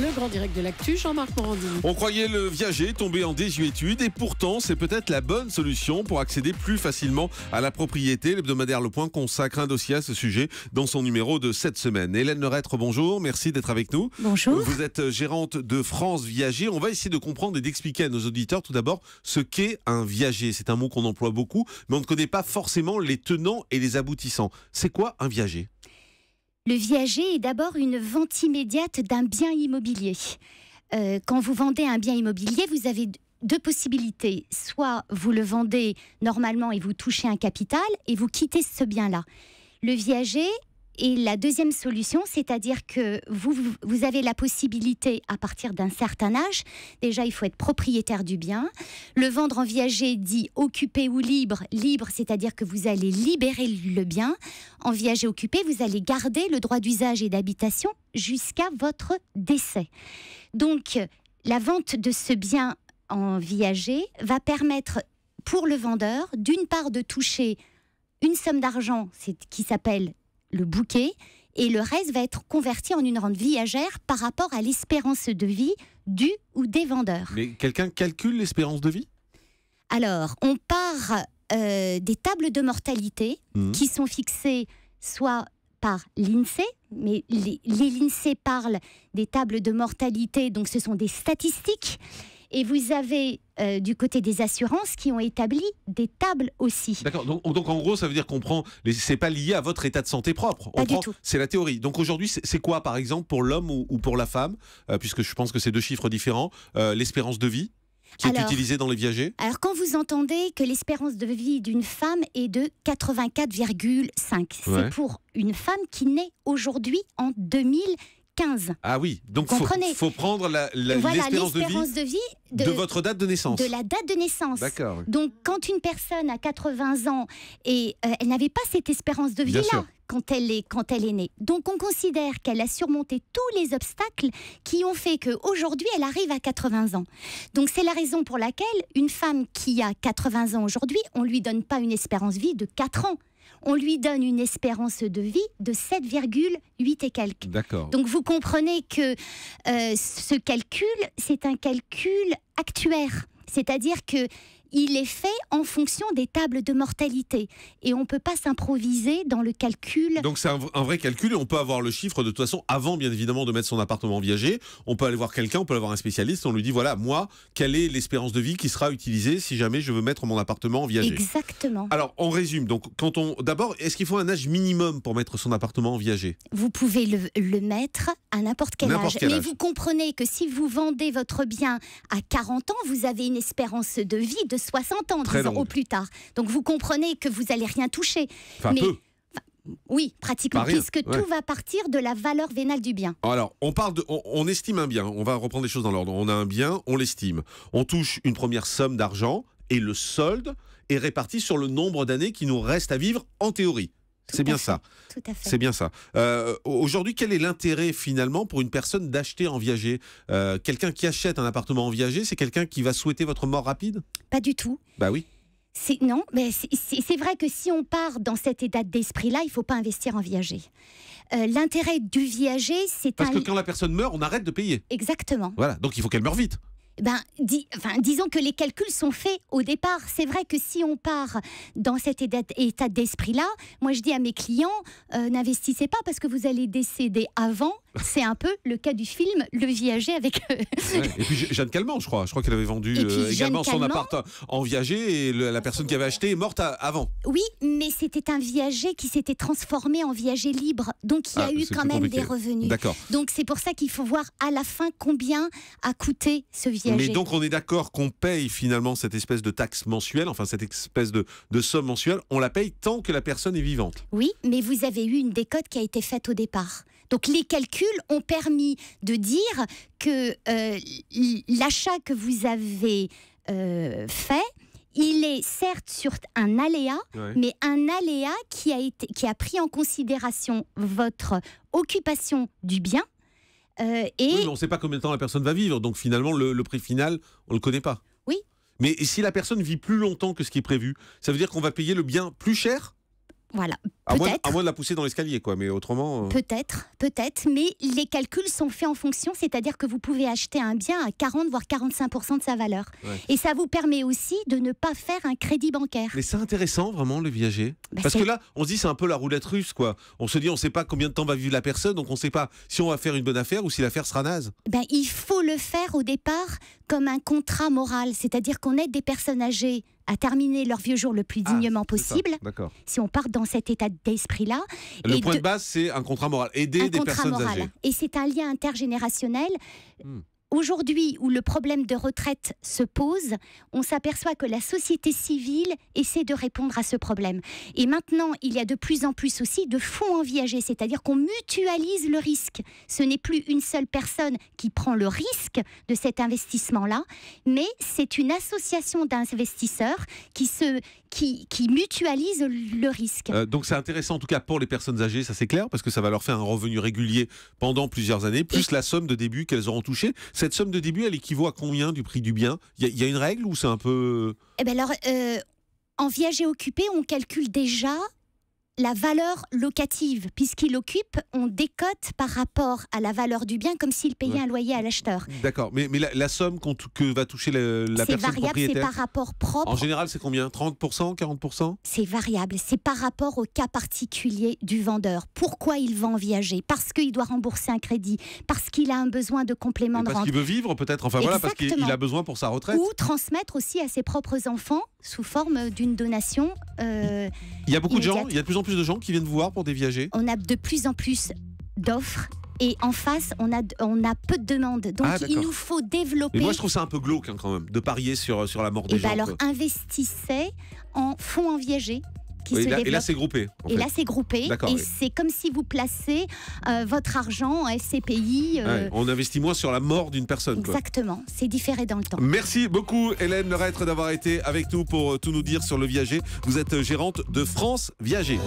Le grand direct de l'actu, Jean-Marc Morandini. On croyait le viager tombé en désuétude et pourtant c'est peut-être la bonne solution pour accéder plus facilement à la propriété. L'hebdomadaire Le Point consacre un dossier à ce sujet dans son numéro de cette semaine. Hélène Lerêtre, bonjour, merci d'être avec nous. Bonjour. Vous êtes gérante de France Viager. On va essayer de comprendre et d'expliquer à nos auditeurs tout d'abord ce qu'est un viager. C'est un mot qu'on emploie beaucoup, mais on ne connaît pas forcément les tenants et les aboutissants. C'est quoi un viager le viager est d'abord une vente immédiate d'un bien immobilier. Euh, quand vous vendez un bien immobilier, vous avez deux possibilités. Soit vous le vendez normalement et vous touchez un capital et vous quittez ce bien-là. Le viager et la deuxième solution, c'est-à-dire que vous, vous avez la possibilité, à partir d'un certain âge, déjà il faut être propriétaire du bien. Le vendre en viager dit occupé ou libre. Libre, c'est-à-dire que vous allez libérer le bien. En viager occupé, vous allez garder le droit d'usage et d'habitation jusqu'à votre décès. Donc, la vente de ce bien en viager va permettre pour le vendeur, d'une part, de toucher une somme d'argent qui s'appelle le bouquet, et le reste va être converti en une rente viagère par rapport à l'espérance de vie du ou des vendeurs. Mais quelqu'un calcule l'espérance de vie Alors, on part euh, des tables de mortalité mmh. qui sont fixées soit par l'INSEE, mais les, les l'INSEE parle des tables de mortalité, donc ce sont des statistiques. Et vous avez euh, du côté des assurances qui ont établi des tables aussi. D'accord. Donc, en gros, ça veut dire qu'on prend. C'est pas lié à votre état de santé propre. Pas du tout. C'est la théorie. Donc aujourd'hui, c'est quoi, par exemple, pour l'homme ou, pour la femme, euh, puisque je pense que c'est deux chiffres différents, euh, l'espérance de vie qui est utilisée dans les viagers Alors, quand vous entendez que l'espérance de vie d'une femme est de 84,5, c'est pour une femme qui naît aujourd'hui en 2000 ah oui, donc il faut, prendre l'espérance de, vie, de, votre date de naissance. De la date de naissance. D'accord. Donc quand une personne a 80 ans et euh, elle n'avait pas cette espérance de vie-là quand elle est quand elle est née. Donc on considère qu'elle a surmonté tous les obstacles qui ont fait que aujourd'hui elle arrive à 80 ans. Donc c'est la raison pour laquelle une femme qui a 80 ans aujourd'hui, on lui donne pas une espérance de vie de 4 ans on lui donne une espérance de vie de 7,8 et quelques. D'accord. Donc vous comprenez que euh, ce calcul, c'est un calcul actuaire. C'est-à-dire que il est fait en fonction des tables de mortalité. Et on ne peut pas s'improviser dans le calcul. Donc c'est un, vrai calcul et on peut avoir le chiffre de toute façon avant, bien évidemment, de mettre son appartement en viager. On peut aller voir quelqu'un, on peut aller voir un spécialiste, on lui dit voilà, moi, quelle est l'espérance de vie qui sera utilisée si jamais je veux mettre mon appartement en viager Exactement. Alors on résume. Donc quand on. D'abord, est-ce qu'il faut un âge minimum pour mettre son appartement en viager Vous pouvez le, mettre à n'importe quel, âge. Mais vous comprenez que si vous vendez votre bien à 40 ans, vous avez une espérance de vie de 60 ans, au plus tard. Donc vous comprenez que vous n'allez rien toucher. mais, Oui, pratiquement, puisque tout va partir de la valeur vénale du bien. Alors, on parle estime un bien. On va reprendre les choses dans l'ordre. On a un bien, on l'estime. On touche une première somme d'argent et le solde est réparti sur le nombre d'années qui nous reste à vivre en théorie. C'est bien, ça. C'est bien ça. Aujourd'hui, quel est l'intérêt finalement pour une personne d'acheter en viager euh, Quelqu'un qui achète un appartement en viager, c'est quelqu'un qui va souhaiter votre mort rapide Pas du tout. Bah oui. Non, mais c'est vrai que si on part dans cet état d'esprit-là, il ne faut pas investir en viager. Euh, l'intérêt du viager, c'est Parce que quand la personne meurt, on arrête de payer. Exactement. Voilà, donc il faut qu'elle meure vite. Ben, disons que les calculs sont faits au départ. C'est vrai que si on part dans cet état d'esprit-là, moi je dis à mes clients, euh, n'investissez pas parce que vous allez décéder avant c'est un peu le cas du film Le Viager avec. Euh, et puis Jeanne Calment, je crois. Je crois qu'elle avait vendu euh, également son appart en viager et la personne qui avait euh, acheté est morte avant. Oui, mais c'était un viager qui s'était transformé en viager libre. Donc il y a ah, eu quand même des revenus. D'accord. Donc c'est pour ça qu'il faut voir à la fin combien a coûté ce viager. Mais donc on est d'accord qu'on paye finalement cette espèce de taxe mensuelle, enfin cette espèce de somme mensuelle, on la paye tant que la personne est vivante. Oui, mais vous avez eu une décote qui a été faite au départ. Donc les calculs ont permis de dire que euh, l'achat que vous avez euh, fait, il est certes sur un aléa, mais un aléa qui a, été, qui a pris en considération votre occupation du bien. Euh, et... Oui, mais on ne sait pas combien de temps la personne va vivre, donc finalement le, le prix final, on ne le connaît pas. Oui. Mais si la personne vit plus longtemps que ce qui est prévu, ça veut dire qu'on va payer le bien plus cher voilà. À moins, de la pousser dans l'escalier, quoi, mais autrement. Euh. Peut-être, peut-être, mais les calculs sont faits en fonction, c'est-à-dire que vous pouvez acheter un bien à 40 voire 45 de sa valeur. Et ça vous permet aussi de ne pas faire un crédit bancaire. Mais c'est intéressant, vraiment, le viager. Bah, Parce que là, on se dit, c'est un peu la roulette russe, quoi. On se dit, on ne sait pas combien de temps va vivre la personne, donc on ne sait pas si on va faire une bonne affaire ou si l'affaire sera naze. Ben il faut le faire au départ comme un contrat moral, c'est-à-dire qu'on aide des personnes âgées à terminer leur vieux jour le plus ah, dignement possible. si on part dans cet état d'esprit-là. Le point de, base, c'est un contrat moral. Aider des personnes Âgées. Et c'est un lien intergénérationnel. Hmm aujourd'hui où le problème de retraite se pose, on s'aperçoit que la société civile essaie de répondre à ce problème. Et maintenant, il y a de plus en plus aussi de fonds enviagés, c'est-à-dire qu'on mutualise le risque. Ce n'est plus une seule personne qui prend le risque de cet investissement-là, mais c'est une association d'investisseurs qui se, qui, qui mutualisent le risque. Euh, donc c'est intéressant en tout cas pour les personnes âgées, ça c'est clair, parce que ça va leur faire un revenu régulier pendant plusieurs années, plus la somme de début qu'elles auront touchée. Cette somme de début, elle équivaut à combien du prix du bien Il y, a une règle ou c'est un peu... Eh ben alors, euh, en viager occupé, on calcule déjà la valeur locative, puisqu'il occupe, on décote par rapport à la valeur du bien comme s'il payait un loyer à l'acheteur. D'accord, mais, mais la, somme que va toucher la, personne propriétaire C'est variable, c'est par rapport propre. En général, c'est combien 30%, 40% C'est variable, c'est par rapport au cas particulier du vendeur. Pourquoi il vend viager Parce qu'il doit rembourser un crédit, parce qu'il a un besoin de complément de rente. Parce qu'il veut vivre peut-être, enfin voilà, parce qu'il a besoin pour sa retraite. Ou transmettre aussi à ses propres enfants sous forme d'une donation. Euh, il y a beaucoup de gens, il y a de plus en plus de gens qui viennent vous voir pour des viagers On a de plus en plus d'offres et en face, on a, on a peu de demandes. Donc, ah, il nous faut développer. moi, je trouve ça un peu glauque hein, quand même, de parier sur, sur la mort des et eh ben gens. alors, investissez en fonds en viager et là, c'est groupé. Et là, c'est groupé. Et c'est comme si vous placez euh, votre argent en SCPI. Euh, on investit moins sur la mort d'une personne. Exactement. C'est différé dans le temps. Merci beaucoup, Hélène Leraître, d'avoir été avec nous pour euh, tout nous dire sur le viager. Vous êtes gérante de France Viager.